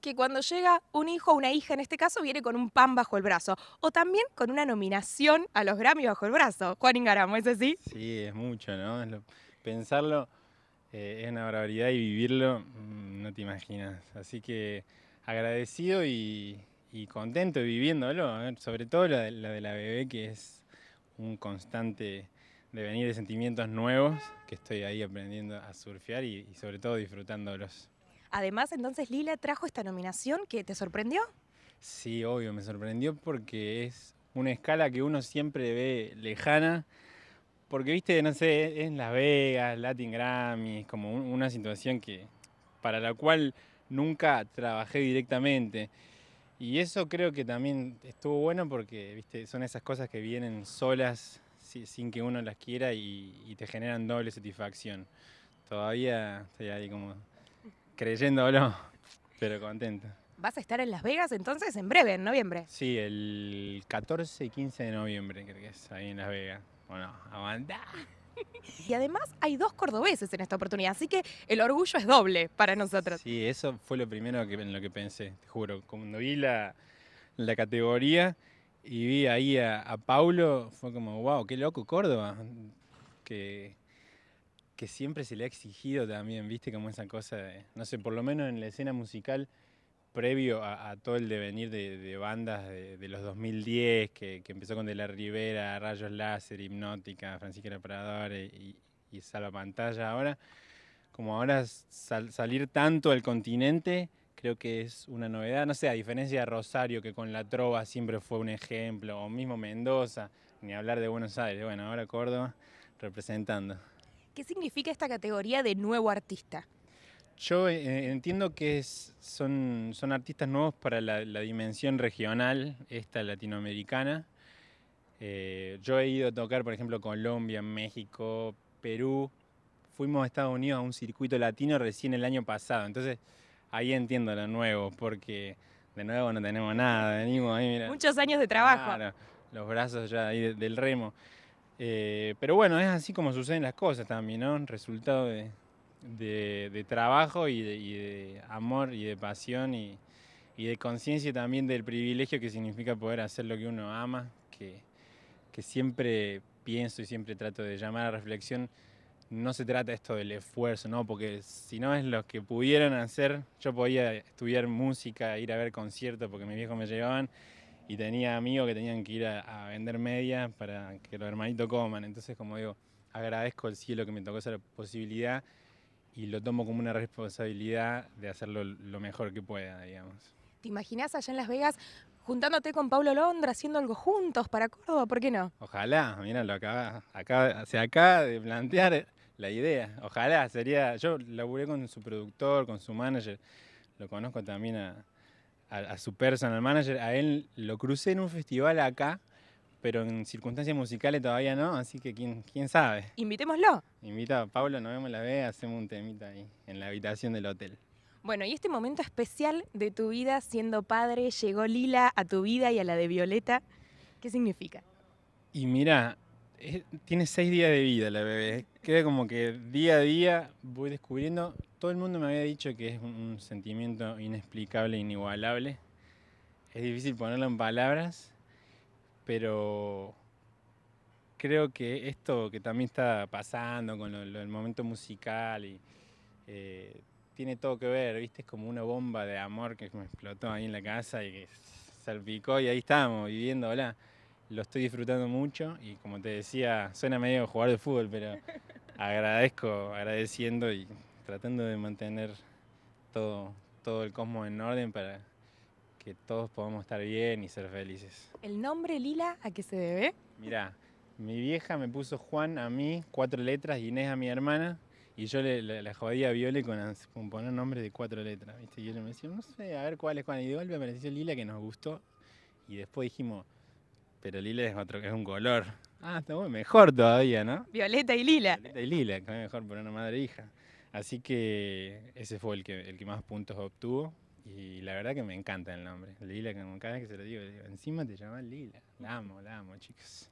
que cuando llega un hijo o una hija, en este caso, viene con un pan bajo el brazo. O también con una nominación a los Grammy bajo el brazo. Juan Ingaramo, ¿es así? Sí, es mucho, ¿no? Pensarlo eh, es una barbaridad y vivirlo mm, no te imaginas. Así que agradecido y, y contento viviéndolo. Sobre todo la de, la bebé, que es un constante devenir de sentimientos nuevos que estoy ahí aprendiendo a surfear y, y sobre todo disfrutándolos. Además, entonces Lila trajo esta nominación que te sorprendió. Sí, obvio, me sorprendió porque es una escala que uno siempre ve lejana. Porque, viste, no sé, en Las Vegas, Latin Grammy, como una situación que para la cual nunca trabajé directamente. Y eso creo que también estuvo bueno porque, viste, son esas cosas que vienen solas sin que uno las quiera y, y te generan doble satisfacción. Todavía estoy ahí como Creyéndolo, pero contento. ¿Vas a estar en Las Vegas entonces en breve, en noviembre? Sí, el 14 y 15 de noviembre creo que es, ahí en Las Vegas. Bueno, aguanta. Y además hay dos cordobeses en esta oportunidad, así que el orgullo es doble para nosotros. Sí, eso fue lo primero en lo que pensé, te juro. Cuando vi la, categoría y vi ahí a, a Paulo, fue como, wow, qué loco Córdoba. Que, que siempre se le ha exigido también, viste, como esa cosa de, no sé, por lo menos en la escena musical, previo a, todo el devenir de, bandas de, los 2010, que, empezó con De la Rivera, Rayos Láser, Hipnótica, Francisca Reparador y, y, Salva Pantalla, ahora, como ahora salir tanto al continente, creo que es una novedad, no sé, a diferencia de Rosario, que con La Trova siempre fue un ejemplo, o mismo Mendoza, ni hablar de Buenos Aires, bueno, ahora Córdoba representando. ¿Qué significa esta categoría de nuevo artista? Yo eh, entiendo que son, son artistas nuevos para la, dimensión regional, esta latinoamericana. Eh, yo he ido a tocar, por ejemplo, Colombia, México, Perú. Fuimos a Estados Unidos a un circuito latino recién el año pasado. Entonces, ahí entiendo lo nuevo, porque de nuevo no tenemos nada. ahí, mira. Muchos años de trabajo. Claro, los brazos ya del remo. Eh, pero bueno, es así como suceden las cosas también, ¿no? Resultado de, trabajo y de, amor y de pasión y, de conciencia también del privilegio que significa poder hacer lo que uno ama, que, que siempre pienso y siempre trato de llamar a reflexión. No se trata esto del esfuerzo, ¿no? Porque si no es lo que pudieron hacer, yo podía estudiar música, ir a ver conciertos porque mis viejos me llevaban y tenía amigos que tenían que ir a, vender medias para que los hermanitos coman. Entonces, como digo, agradezco el cielo que me tocó esa posibilidad y lo tomo como una responsabilidad de hacerlo lo mejor que pueda, digamos. ¿Te imaginas allá en Las Vegas juntándote con Pablo Londra, haciendo algo juntos para Córdoba? ¿Por qué no? Ojalá, mira, lo acaba, acá se acaba de plantear la idea. Ojalá, sería. Yo laburé con su productor, con su manager, lo conozco también a, a, su personal manager, a él lo crucé en un festival acá, pero en circunstancias musicales todavía no, así que quién, quién sabe. Invitémoslo. Invita a Pablo, nos vemos la vez, hacemos un temita ahí, en la habitación del hotel. Bueno, y este momento especial de tu vida siendo padre, llegó Lila a tu vida y a la de Violeta, ¿qué significa? Y mira, tiene seis días de vida la bebé. Queda como que día a día voy descubriendo. Todo el mundo me había dicho que es un, sentimiento inexplicable, inigualable. Es difícil ponerlo en palabras, pero creo que esto que también está pasando con el momento musical y eh, tiene todo que ver, ¿viste? Es como una bomba de amor que me explotó ahí en la casa y que salpicó y ahí estamos viviendo lo estoy disfrutando mucho y como te decía, suena medio jugar de fútbol, pero agradezco, agradeciendo y tratando de mantener todo, todo el cosmos en orden para que todos podamos estar bien y ser felices. ¿El nombre Lila a qué se debe? Mirá, mi vieja me puso Juan a mí, cuatro letras, Inés a mi hermana, y yo le, jodía a Viole con, poner nombres de cuatro letras, Y yo le decía, no sé, a ver cuál es Juan Y de golpe apareció Lila que nos gustó, y después dijimos, pero lila es otro, que es un color. Ah, está muy mejor todavía, ¿no? Violeta y lila. Violeta y lila, que es mejor por una madre e hija. Así que ese fue el que, el que más puntos obtuvo. Y la verdad que me encanta el nombre. Lila, cada vez que se lo digo, encima te llamas Lila. La amo, la amo, chicos.